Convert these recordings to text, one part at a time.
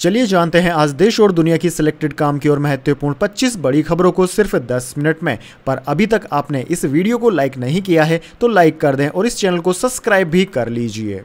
चलिए जानते हैं आज देश और दुनिया की सिलेक्टेड काम की और महत्वपूर्ण 25 बड़ी खबरों को सिर्फ 10 मिनट में पर अभी तक आपने इस वीडियो को लाइक नहीं किया है तो लाइक कर दें और इस चैनल को सब्सक्राइब भी कर लीजिए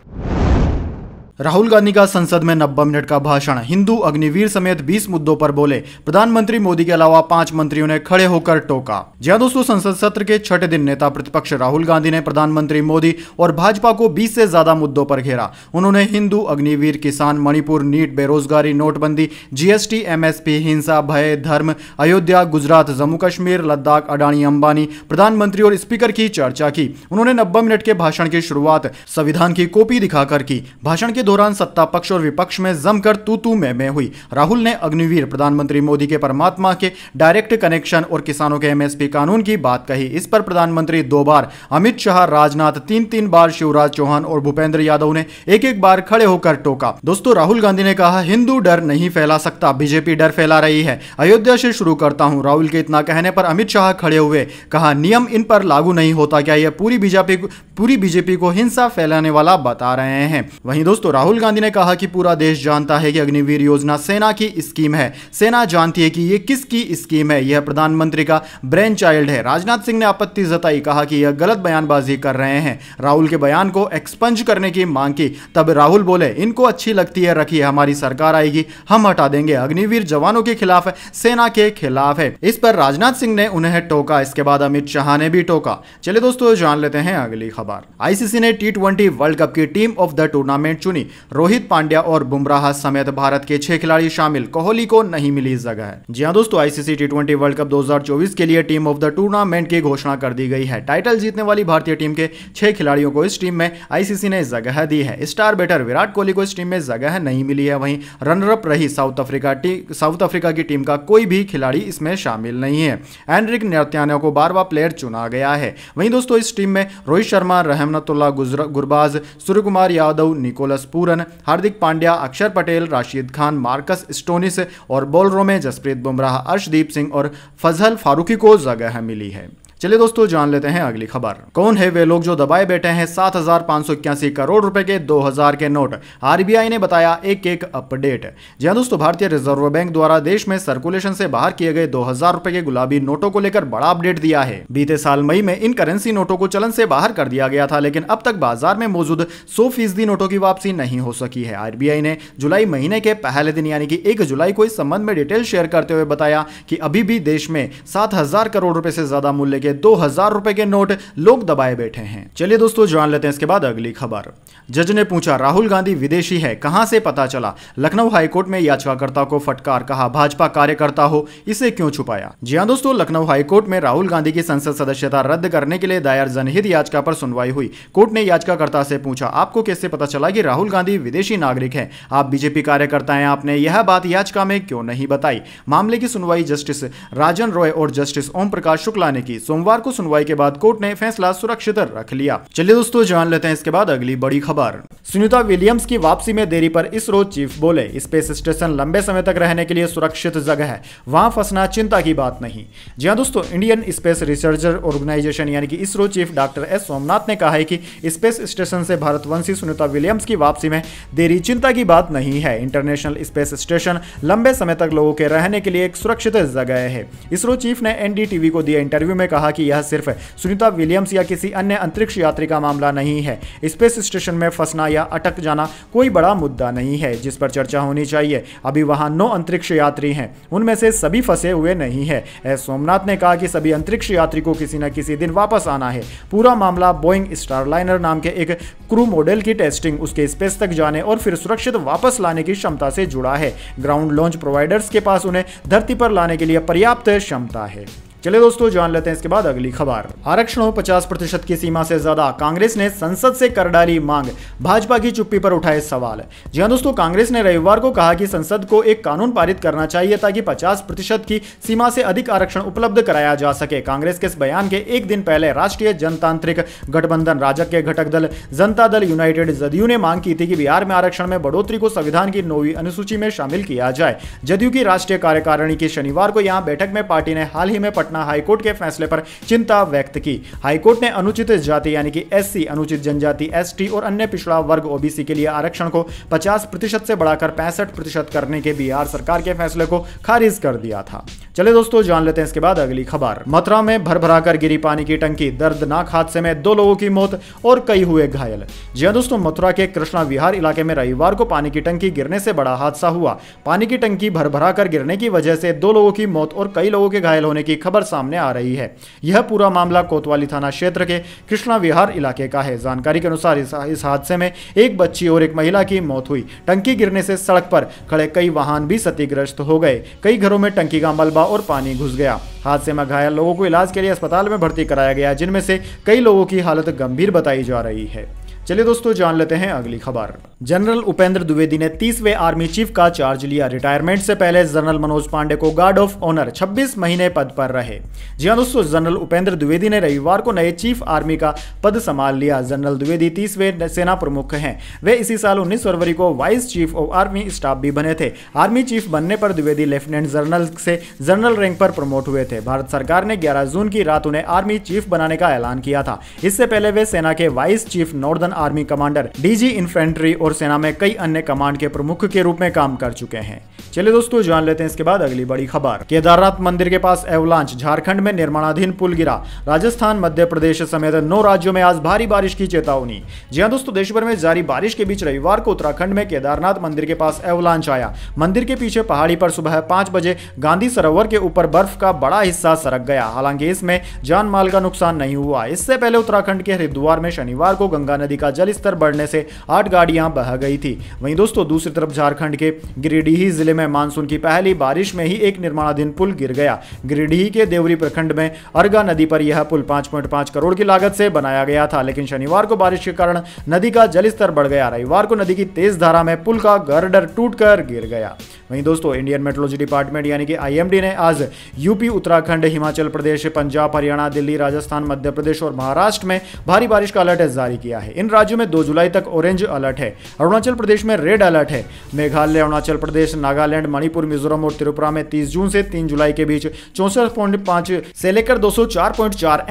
राहुल गांधी का संसद में नब्बे मिनट का भाषण हिंदू अग्निवीर समेत 20 मुद्दों पर बोले प्रधानमंत्री मोदी के अलावा पांच मंत्रियों ने खड़े होकर टोका जहाँ दोस्तों संसद सत्र के छठे दिन नेता प्रतिपक्ष राहुल गांधी ने प्रधानमंत्री मोदी और भाजपा को 20 से ज्यादा मुद्दों पर घेरा उन्होंने हिंदू अग्निवीर किसान मणिपुर नीट बेरोजगारी नोटबंदी जीएसटी एमएसपी हिंसा भय धर्म अयोध्या गुजरात जम्मू कश्मीर लद्दाख अडानी अंबानी प्रधानमंत्री और स्पीकर की चर्चा की उन्होंने नब्बे मिनट के भाषण की शुरुआत संविधान की कॉपी दिखाकर की भाषण के दौरान सत्ता पक्ष और विपक्ष में जमकर तू तू में, मैं हुई राहुल ने अग्निवीर प्रधानमंत्री मोदी के परमात्मा के डायरेक्ट कनेक्शन और किसानों के एमएसपी कानून की बात कही इस पर प्रधानमंत्री दो बार अमित शाह राजनाथ तीन तीन बार शिवराज चौहान और भूपेंद्र यादव ने एक एक बार खड़े होकर टोका दोस्तों राहुल गांधी ने कहा हिंदू डर नहीं फैला सकता बीजेपी डर फैला रही है अयोध्या से शुरू करता हूँ राहुल के इतना कहने पर अमित शाह खड़े हुए कहा नियम इन पर लागू नहीं होता क्या यह पूरी बीजेपी पूरी बीजेपी को हिंसा फैलाने वाला बता रहे हैं वहीं दोस्तों राहुल गांधी ने कहा कि पूरा देश जानता है कि अग्निवीर योजना सेना की स्कीम है सेना जानती है कि यह किसकी स्कीम है यह प्रधानमंत्री का ब्रेन चाइल्ड है राजनाथ सिंह ने आपत्ति जताई कहा कि यह गलत बयानबाजी कर रहे हैं राहुल के बयान को एक्सपंज करने की मांग की तब राहुल बोले इनको अच्छी लगती है रखिए हमारी सरकार आएगी हम हटा देंगे अग्निवीर जवानों के खिलाफ है सेना के खिलाफ है इस पर राजनाथ सिंह ने उन्हें टोका इसके बाद अमित शाह ने भी टोका चलिए दोस्तों जान लेते हैं अगली खबर आईसीसी ने टी वर्ल्ड कप की टीम ऑफ द टूर्नामेंट चुनी में रोहित पांड्या और बुमराह समेत भारत के छह खिलाड़ी शामिल कोहली को नहीं मिली जगह जी हाँ दोस्तों ICC T twenty world cup 2024 के लिए टीम ऑफ द टूर्नामेंट की घोषणा कर दी गई है टाइटल जीतने वाली भारतीय टीम के छह खिलाड़ियों को इस टीम में आईसीसी ने जगह दी है स्टार बैटर विराट कोहली को इस टीम में जगह नहीं मिली है वहीं रनरअप रही साउथ अफ्रीका साउथ अफ्रीका की टीम का कोई भी खिलाड़ी इसमें शामिल नहीं है एंड्रिक नृत्यानो को बार बार प्लेयर चुना गया है वहीं दोस्तों इस टीम में Rohit Sharma Rahmatullah Gurbaz Surya Kumar Yadav Nicholas Pooran Hardik Pandya Axar Patel Rashid Khan Marcus Stoinis और बॉलरों में जसप्रीत बुमराह अर्शदीप सिंह और फजल फारूकी को जगह मिली है चलिए दोस्तों जान लेते हैं अगली खबर कौन है वे लोग जो दबाए बैठे हैं सात हजार पांच सौ इक्यासी करोड़ रुपए के दो हजार के नोट आरबीआई ने बताया एक एक अपडेट जी हाँ दोस्तों भारतीय रिजर्व बैंक द्वारा देश में सर्कुलेशन से बाहर किए गए दो हजार रुपए के गुलाबी नोटों को लेकर बड़ा अपडेट दिया है बीते साल मई में इन करेंसी नोटों को चलन से बाहर कर दिया गया था लेकिन अब तक बाजार में मौजूद सौ फीसदी नोटों की वापसी नहीं हो सकी है आरबीआई ने जुलाई महीने के पहले दिन यानी कि एक जुलाई को इस संबंध में डिटेल शेयर करते हुए बताया कि अभी भी देश में सात हजार करोड़ रुपए से ज्यादा मूल्य के दो हजार रुपए के नोट लोग दबाए बैठे हैं चलिए दोस्तों जान लेते हैं इसके बाद अगली खबर जज ने पूछा राहुल गांधी विदेशी है कहां से पता चला लखनऊ हाईकोर्ट में याचिकाकर्ता को फटकार कहा भाजपा कार्यकर्ता हो इसे क्यों छुपाया जी हाँ दोस्तों लखनऊ हाईकोर्ट में राहुल गांधी की संसद सदस्यता रद्द करने के लिए दायर जनहित याचिका पर सुनवाई हुई कोर्ट ने याचिकाकर्ता से पूछा आपको कैसे पता चला कि राहुल गांधी विदेशी नागरिक है आप बीजेपी कार्यकर्ता है आपने यह बात याचिका में क्यों नहीं बताई मामले की सुनवाई जस्टिस राजन रॉय और जस्टिस ओम प्रकाश शुक्ला ने की सोमवार को सुनवाई के बाद कोर्ट ने फैसला सुरक्षित रख लिया चलिए दोस्तों जान लेते हैं इसके बाद अगली बड़ी खबर सुनीता विलियम्स की वापसी में देरी पर इसरो चीफ बोले स्पेस स्टेशन लंबे समय तक रहने के लिए सुरक्षित जगह है वहां फंसना चिंता की बात नहीं जी हाँ दोस्तों इंडियन स्पेस रिसर्चर ऑर्गेनाइजेशन यानी कि ISRO chief doctor S Somnath ने कहा है कि स्पेस स्टेशन से भारतवंशी सुनीता विलियम्स की वापसी में देरी चिंता की बात नहीं है इंटरनेशनल स्पेस स्टेशन लंबे समय तक लोगों के रहने के लिए एक सुरक्षित जगह है इसरो चीफ ने एनडीटीवी को दिया इंटरव्यू में कहा कहा कि यह सिर्फ सुनीता विलियम्स या किसी अन्य अंतरिक्ष यात्री का मामला नहीं है स्पेस स्टेशन में फंसना या अटक जाना कोई बड़ा मुद्दा नहीं है जिस पर चर्चा होनी चाहिए अभी वहां नौ अंतरिक्ष यात्री हैं उनमें से सभी फंसे हुए नहीं है एस सोमनाथ ने कहा कि सभी अंतरिक्ष यात्री को किसी न किसी दिन वापस आना है पूरा मामला बोइंग स्टारलाइनर नाम के एक क्रू मॉडल की टेस्टिंग उसके स्पेस तक जाने और फिर सुरक्षित वापस लाने की क्षमता से जुड़ा है ग्राउंड लॉन्च प्रोवाइडर्स के पास उन्हें धरती पर लाने के लिए पर्याप्त क्षमता है चले दोस्तों जान लेते हैं इसके बाद अगली खबर आरक्षण हो पचास प्रतिशत की सीमा से ज्यादा कांग्रेस ने संसद से कर डाली मांग भाजपा की चुप्पी पर उठाए सवाल जी हाँ दोस्तों कांग्रेस ने रविवार को कहा कि संसद को एक कानून पारित करना चाहिए ताकि पचास प्रतिशत की सीमा से अधिक आरक्षण उपलब्ध कराया जा सके कांग्रेस के इस बयान के एक दिन पहले राष्ट्रीय जनतांत्रिक गठबंधन राजक के घटक दल जनता दल यूनाइटेड जदयू ने मांग की थी कि बिहार में आरक्षण में बढ़ोतरी को संविधान की नौवीं अनुसूची में शामिल किया जाए जदयू की राष्ट्रीय कार्यकारिणी की शनिवार को यहाँ बैठक में पार्टी ने हाल ही में पटना हाईकोर्ट के फैसले पर चिंता व्यक्त की हाईकोर्ट ने अनुचित जाति यानी कि एससी अनुचित जनजाति एस और अन्य पिछड़ा वर्ग ओबीसी के लिए आरक्षण को पचास प्रतिशत से बढ़ाकर पैंसठ प्रतिशत करने के बिहार सरकार के फैसले को खारिज कर दिया था चले दोस्तों जान लेते हैं इसके बाद अगली खबर मथुरा में भर भरा कर गिरी पानी की टंकी दर्दनाक हादसे में दो लोगों की मौत और कई हुए घायल जी हाँ दोस्तों मथुरा के कृष्णा विहार इलाके में रविवार को पानी की टंकी गिरने से बड़ा हादसा हुआ पानी की टंकी भर भरा कर गिरने की वजह से दो लोगों की मौत और कई लोगों के घायल होने की खबर सामने आ रही है यह पूरा मामला कोतवाली थाना क्षेत्र के कृष्णा विहार इलाके का है जानकारी के अनुसार इस हादसे में एक बच्ची और एक महिला की मौत हुई टंकी गिरने से सड़क पर खड़े कई वाहन भी क्षतिग्रस्त हो गए कई घरों में टंकी का मलबा हवा और पानी घुस गया हादसे में घायल लोगों को इलाज के लिए अस्पताल में भर्ती कराया गया जिनमें से कई लोगों की हालत गंभीर बताई जा रही है चलिए दोस्तों जान लेते हैं अगली खबर जनरल उपेंद्र द्विवेदी ने तीसवे आर्मी चीफ का चार्ज लिया रिटायरमेंट से पहले जनरल मनोज पांडे को गार्ड ऑफ ऑनर 26 महीने पद पर रहे जी हाँ दोस्तों जनरल उपेंद्र द्विवेदी ने रविवार को नए चीफ आर्मी का पद संभाल लिया जनरल द्विवेदी तीसवे सेना प्रमुख हैं वे इसी साल उन्नीस फरवरी को vice chief of army staff भी बने थे आर्मी चीफ बनने पर द्विवेदी लेफ्टिनेंट जनरल से जनरल रैंक पर प्रमोट हुए थे भारत सरकार ने ग्यारह जून की रात उन्हें आर्मी चीफ बनाने का ऐलान किया था इससे पहले वे सेना के vice chief northern army commander DG infantry और सेना में कई अन्य कमांड के प्रमुख के रूप में काम कर चुके हैं चलिए दोस्तों जान लेते हैं इसके बाद अगली बड़ी खबर केदारनाथ मंदिर के पास एवलांच झारखंड में निर्माणाधीन पुल गिरा राजस्थान मध्य प्रदेश समेत नौ राज्यों में आज भारी बारिश की चेतावनी जी हाँ दोस्तों देश भर में जारी बारिश के बीच रविवार को उत्तराखंड में केदारनाथ मंदिर के पास एवलांच आया मंदिर के पीछे पहाड़ी पर सुबह पांच बजे गांधी सरोवर के ऊपर बर्फ का बड़ा हिस्सा सरक गया हालांकि इसमें जान माल का नुकसान नहीं हुआ इससे पहले उत्तराखंड के हरिद्वार में शनिवार को गंगा नदी का जल स्तर बढ़ने से आठ गाड़ियां बह गई थी वहीं दोस्तों दूसरी तरफ झारखंड के गिरिडीह जिले में मानसून की पहली बारिश में ही एक निर्माणाधीन पुल गिर गया गिरिडीह के देवरी प्रखंड में अर्गा नदी पर यह पुल पांच करोड़ की लागत से बनाया गया था लेकिन शनिवार को बारिश के कारण नदी का जल स्तर बढ़ गया रविवार को नदी की तेज धारा में पुल का गर्डर टूट गिर गया वहीं दोस्तों इंडियन मेट्रोलॉजी डिपार्टमेंट यानी कि आईएमडी ने आज यूपी उत्तराखंड हिमाचल प्रदेश पंजाब हरियाणा दिल्ली राजस्थान मध्य प्रदेश और महाराष्ट्र में भारी बारिश का अलर्ट जारी किया है इन राज्यों में दो जुलाई तक ऑरेंज अलर्ट है अरुणाचल प्रदेश में रेड अलर्ट है मेघालय अरुणाचल प्रदेश नागालैंड मणिपुर मिजोरम और त्रिपुरा में तीस जून से तीन जुलाई के बीच चौसठ से लेकर दो सौ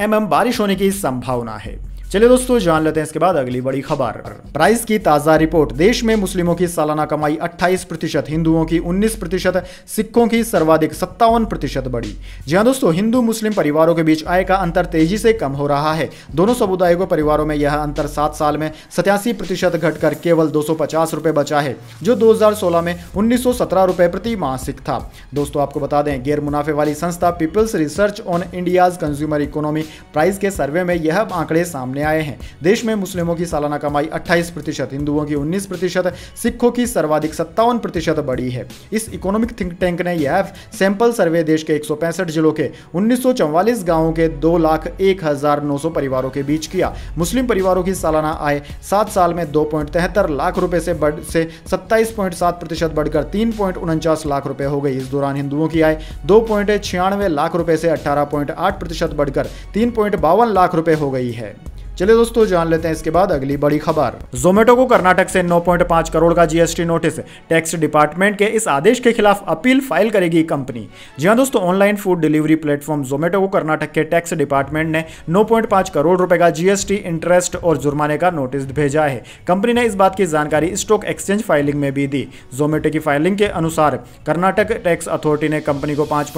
एम बारिश होने की संभावना है चलिए दोस्तों जान लेते हैं इसके बाद अगली बड़ी खबर प्राइस की ताजा रिपोर्ट देश में मुस्लिमों की सालाना कमाई 28 प्रतिशत हिंदुओं की 19 प्रतिशत सिखों की सर्वाधिक सत्तावन प्रतिशत बढ़ी जी हाँ दोस्तों हिंदू मुस्लिम परिवारों के बीच आय का अंतर तेजी से कम हो रहा है दोनों समुदायों के परिवारों में यह अंतर सात साल में सत्यासी प्रतिशत घटकर केवल दो सौ बचा है जो दो में उन्नीस सौ प्रति मासिक था दोस्तों आपको बता दें गैर मुनाफे वाली संस्था peoples research on India's consumer economy price के सर्वे में यह आंकड़े सामने सामने आए हैं देश में मुस्लिमों की सालाना कमाई अट्ठाईस प्रतिशत हिंदुओं की उन्नीस प्रतिशत सिखों की सर्वाधिक सत्तावन प्रतिशत बढ़ी है इस इकोनॉमिक थिंक टैंक ने यह सैंपल सर्वे देश के एक जिलों के उन्नीस गांवों के दो लाख एक हजार नौ सौ परिवारों के बीच किया मुस्लिम परिवारों की सालाना आय सात साल में दो पॉइंट तिहत्तर लाख रुपए से बढ़ से सत्ताईस पॉइंट सात प्रतिशत बढ़कर तीन पॉइंट उनचास लाख रुपए हो गई इस दौरान हिंदुओं की आय दो पॉइंट छियानवे लाख रुपए से अठारह पॉइंट आठ प्रतिशत बढ़कर तीन पॉइंट बावन लाख रुपए हो गई है चलिए दोस्तों जान लेते हैं इसके बाद अगली बड़ी खबर जोमेटो को कर्नाटक से 9.5 करोड़ का जीएसटी नोटिस टैक्स डिपार्टमेंट के इस आदेश के खिलाफ अपील फाइल करेगी कंपनी जी हाँ दोस्तों online food delivery platform Zomato को कर्नाटक के टैक्स डिपार्टमेंट ने 9.5 करोड़ रुपए का जीएसटी इंटरेस्ट और जुर्माने का नोटिस भेजा है कंपनी ने इस बात की जानकारी स्टॉक एक्सचेंज फाइलिंग में भी दी जोमेटो की फाइलिंग के अनुसार कर्नाटक टैक्स अथॉरिटी ने कंपनी को पांच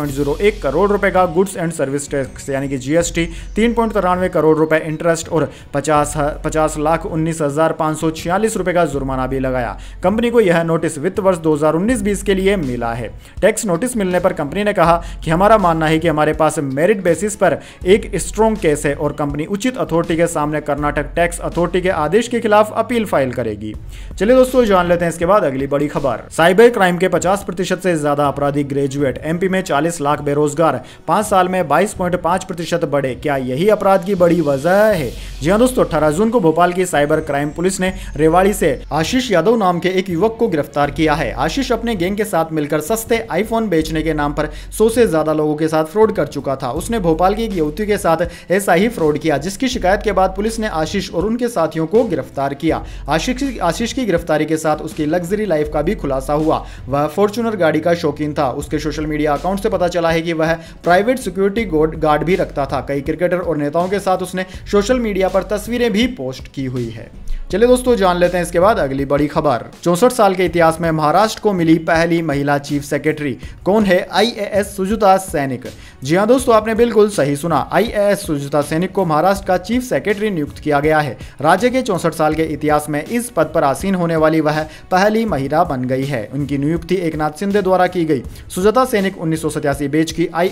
करोड़ रुपए का गुड्स एंड सर्विस टैक्स यानी कि जीएसटी तीन करोड़ रुपए इंटरेस्ट और पचास लाख उन्नीस हजार पांच सौ छियालीस रुपए का जुर्माना भी लगाया कंपनी को यह नोटिस वित्त वर्ष 2019-20 के लिए मिला है टैक्स नोटिस मिलने पर कंपनी ने कहा कि हमारा मानना है कि हमारे पास मेरिट बेसिस पर एक स्ट्रॉन्ग केस है और कंपनी उचित अथॉरिटी के सामने कर्नाटक टैक्स अथॉरिटी के आदेश के खिलाफ अपील फाइल करेगी चलिए दोस्तों जान लेते हैं इसके बाद अगली बड़ी खबर साइबर क्राइम के पचास प्रतिशत से ज्यादा अपराधी ग्रेजुएट एमपी में चालीस लाख बेरोजगार पांच साल में बाईस प्रतिशत बढ़े क्या यही अपराध की बड़ी वजह है जी हाँ दोस्तों अठारह जून को भोपाल की साइबर क्राइम पुलिस ने रेवाड़ी से आशीष यादव नाम के एक युवक को गिरफ्तार किया है आशीष अपने गैंग के साथ मिलकर सस्ते आईफोन बेचने के नाम पर सौ से ज्यादा लोगों के साथ फ्रॉड कर चुका था उसने भोपाल की एक युवती के साथ ऐसा ही फ्रॉड किया जिसकी शिकायत के बाद पुलिस ने आशीष और उनके साथियों को गिरफ्तार किया आशीष आशीष की गिरफ्तारी के साथ उसकी लग्जरी लाइफ का भी खुलासा हुआ वह फॉर्चुनर गाड़ी का शौकीन था उसके सोशल मीडिया अकाउंट से पता चला है कि वह प्राइवेट सिक्योरिटी गार्ड भी रखता था कई क्रिकेटर और नेताओं के साथ उसने सोशल मीडिया पर तस्वीरें भी पोस्ट की हुई है चलिए दोस्तों जान लेते हैं इसके बाद अगली बड़ी खबर चौसठ साल के इतिहास में महाराष्ट्र को मिली पहली महिला चीफ सेक्रेटरी कौन है आईएएस सुजुता सैनिक जी हाँ दोस्तों आपने बिल्कुल सही सुना आईएएस सुजुता सैनिक को महाराष्ट्र का चीफ सेक्रेटरी नियुक्त किया गया है राज्य के चौसठ साल के इतिहास में इस पद पर आसीन होने वाली वह पहली महिला बन गई है उनकी नियुक्ति एक नाथ शिंदे द्वारा की गई सुजाता सैनिक उन्नीस बैच की आई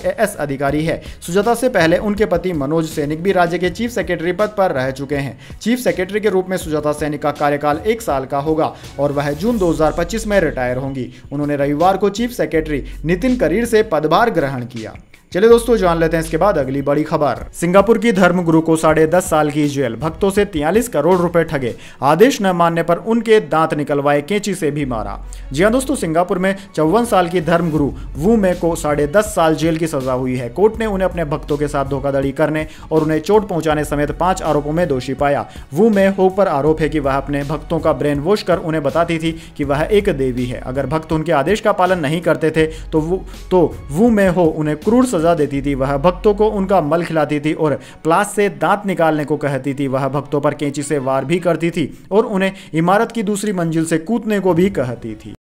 अधिकारी है सुजाता से पहले उनके पति मनोज सैनिक भी राज्य के चीफ सेक्रेटरी पद पर पर रह चुके हैं चीफ सेक्रेटरी के रूप में सुजाता सैनी का कार्यकाल एक साल का होगा और वह जून 2025 में रिटायर होंगी उन्होंने रविवार को चीफ सेक्रेटरी नितिन करीर से पदभार ग्रहण किया चले दोस्तों जान लेते हैं इसके बाद अगली बड़ी खबर सिंगापुर की धर्म गुरु को साढ़े दस साल की जेल भक्तों से तियालीस करोड़ रुपए ठगे आदेश न मानने पर उनके दांत निकलवाए कैंची से भी मारा जी हाँ दोस्तों सिंगापुर में चौवन साल की धर्म गुरु वू मे को साढ़े दस साल जेल की सजा हुई है कोर्ट ने उन्हें अपने भक्तों के साथ धोखाधड़ी करने और उन्हें चोट पहुंचाने समेत पांच आरोपों में दोषी पाया वू मे हो पर आरोप है कि वह अपने भक्तों का ब्रेन वॉश कर उन्हें बताती थी कि वह एक देवी है अगर भक्त उनके आदेश का पालन नहीं करते थे तो वो तो वू मे हो उन्हें क्रूर सजा सजा देती थी वह भक्तों को उनका मल खिलाती थी और प्लास से दांत निकालने को कहती थी वह भक्तों पर कैंची से वार भी करती थी और उन्हें इमारत की दूसरी मंजिल से कूदने को भी कहती थी